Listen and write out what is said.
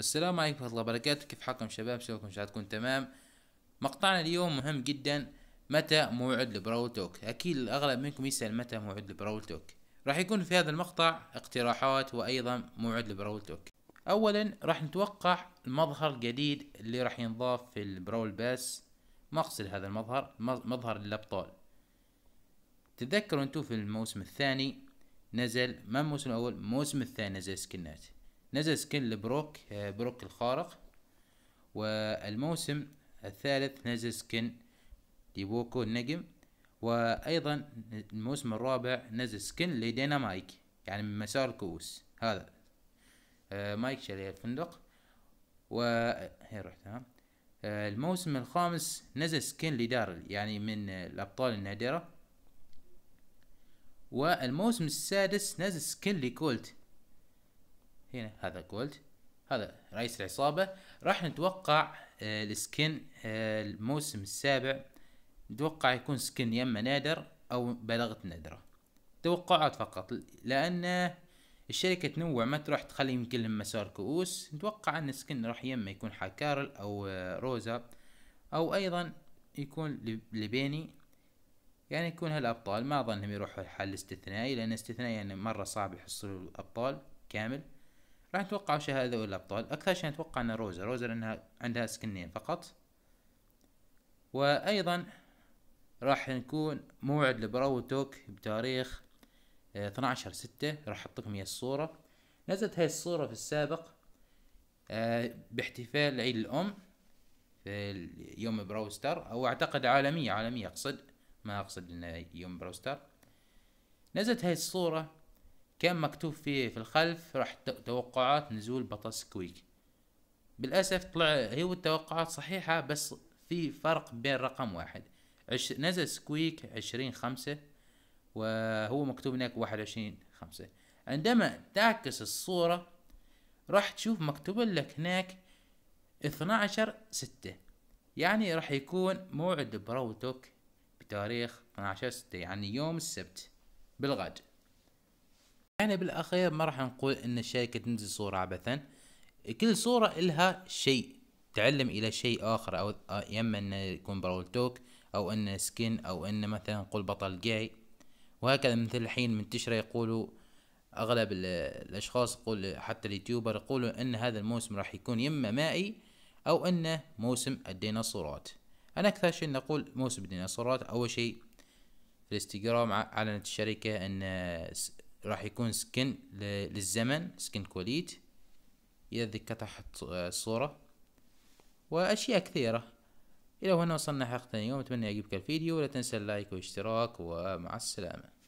السلام عليكم ورحمة الله وبركاته كيف حالكم شباب شلونكم ان شاء الله تكون تمام مقطعنا اليوم مهم جدا متى موعد البراول توك اكيد الاغلب منكم يسأل متى موعد البراول توك راح يكون في هذا المقطع اقتراحات وايضا موعد البراول توك اولا راح نتوقع المظهر الجديد اللي راح ينضاف في البراول باس ما اقصد هذا المظهر مظهر الابطال تذكروا انتم في الموسم الثاني نزل ما الموسم الاول الموسم الثاني نزل سكنات نزل سكن لبروك آه، بروك الخارق والموسم الثالث نزل سكن لبوكو النجم وأيضا الموسم الرابع نزل سكن لدينا مايك يعني من مسار الكؤوس هذا آه، مايك شاري الفندق و رحت آه، الموسم الخامس نزل سكن لدارل يعني من الأبطال النادرة والموسم السادس نزل سكن لكولت هنا هذا جولد هذا رئيس العصابة راح نتوقع آه، السكن آه، الموسم السابع نتوقع يكون سكن يما نادر أو بلغة نادرة توقعات فقط لأن الشركة تنوع ما تروح تخلي يمكن لما مسار كؤوس نتوقع أن السكن راح يما يكون حق كارل أو آه، روزا أو أيضا يكون لبيني يعني يكون هالأبطال ما أظنهم يروحوا الحل استثنائي لأن استثنائي يعني مرة صعب يحصلوا الأبطال كامل راح نتوقع وش هذول الأبطال أكثر شيء نتوقع أن روزا روزا لأنها عندها سكنين فقط وأيضا راح نكون موعد لبرو توك بتاريخ 12 آه، ستة راح أحط لكم هي الصورة نزلت هاي الصورة في السابق آه، باحتفال عيد الأم في يوم براوستر أو أعتقد عالمية عالمية أقصد ما أقصد إنه يوم براوستر نزلت هاي الصورة كان مكتوب فيه في الخلف راح توقعات نزول بطل سكويك بالأسف طلع هي التوقعات صحيحة بس في فرق بين رقم واحد عش... نزل سكويك عشرين خمسة وهو مكتوب هناك واحد وعشرين خمسة عندما تعكس الصورة راح تشوف مكتوب لك هناك اثنا عشر ستة يعني راح يكون موعد بروتوك بتاريخ عشر ستة يعني يوم السبت بالغد احنا بالاخير ما راح نقول ان الشركه تنزل صوره عبثا كل صوره لها شيء تعلم الى شيء اخر او يا اما انه يكون براول توك او انه سكن او انه مثلا نقول بطل جاي وهكذا مثل الحين منتشره يقولوا اغلب الاشخاص يقول حتى اليوتيوبر يقولوا ان هذا الموسم راح يكون يما مائي او انه موسم الديناصورات انا اكثر شيء نقول موسم الديناصورات اول شيء في الانستغرام اعلنت الشركه ان راح يكون سكن للزمن سكن كوليت إذا ذيك تحت الصورة آه، وأشياء كثيرة إلى هنا وصلنا حلقة اليوم أتمنى يعجبك الفيديو ولا تنسى اللايك والاشتراك ومع السلامة